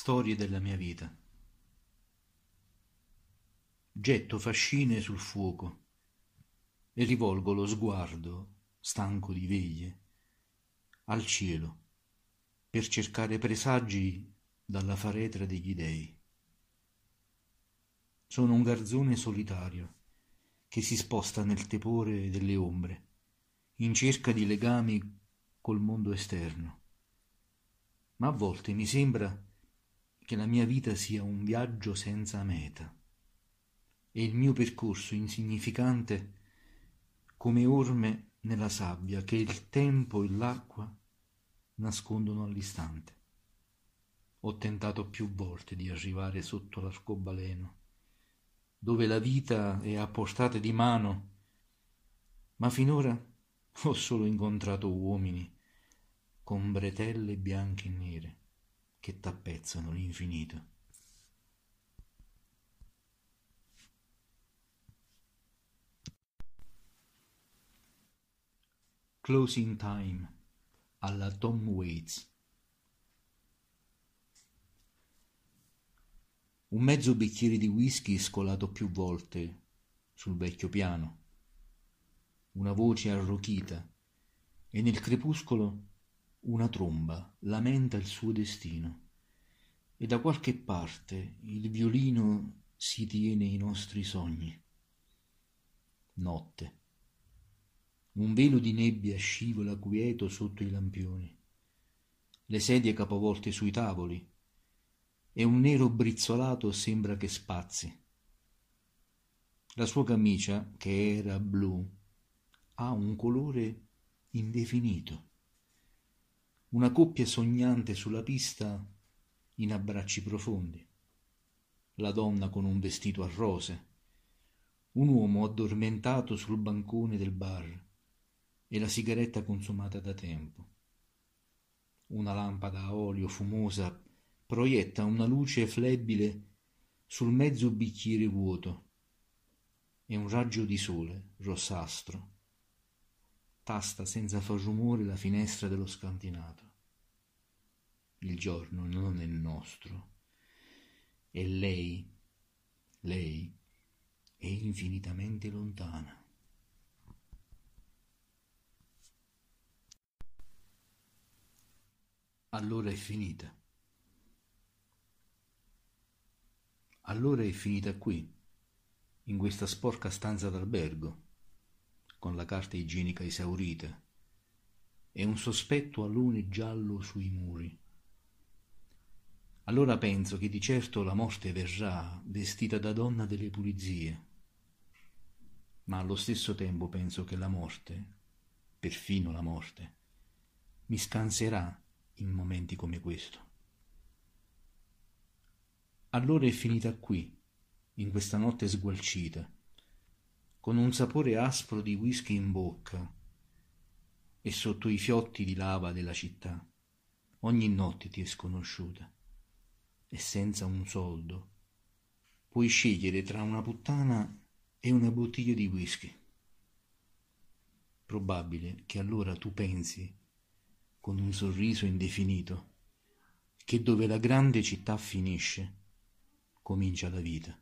Storie della mia vita. Getto fascine sul fuoco e rivolgo lo sguardo, stanco di veglie, al cielo per cercare presagi dalla faretra degli dei. Sono un garzone solitario che si sposta nel tepore delle ombre, in cerca di legami col mondo esterno. Ma a volte mi sembra che la mia vita sia un viaggio senza meta e il mio percorso insignificante come orme nella sabbia che il tempo e l'acqua nascondono all'istante. Ho tentato più volte di arrivare sotto l'arcobaleno, dove la vita è a portata di mano, ma finora ho solo incontrato uomini con bretelle bianche e nere che t'appezzano l'infinito. Closing Time alla Tom Waits. Un mezzo bicchiere di whisky scolato più volte sul vecchio piano, una voce arrochita e nel crepuscolo una tromba lamenta il suo destino e da qualche parte il violino si tiene i nostri sogni. Notte. Un velo di nebbia scivola quieto sotto i lampioni, le sedie capovolte sui tavoli e un nero brizzolato sembra che spazzi. La sua camicia, che era blu, ha un colore indefinito una coppia sognante sulla pista in abbracci profondi, la donna con un vestito a rose, un uomo addormentato sul bancone del bar e la sigaretta consumata da tempo. Una lampada a olio fumosa proietta una luce flebile sul mezzo bicchiere vuoto e un raggio di sole rossastro tasta senza far rumore la finestra dello scantinato. Il giorno non è nostro. E lei, lei, è infinitamente lontana. Allora è finita. Allora è finita qui, in questa sporca stanza d'albergo con la carta igienica esaurita e un sospetto alone giallo sui muri. Allora penso che di certo la morte verrà vestita da donna delle pulizie, ma allo stesso tempo penso che la morte, perfino la morte, mi scanserà in momenti come questo. Allora è finita qui, in questa notte sgualcita, con un sapore aspro di whisky in bocca e sotto i fiotti di lava della città. Ogni notte ti è sconosciuta e senza un soldo puoi scegliere tra una puttana e una bottiglia di whisky. Probabile che allora tu pensi, con un sorriso indefinito, che dove la grande città finisce, comincia la vita.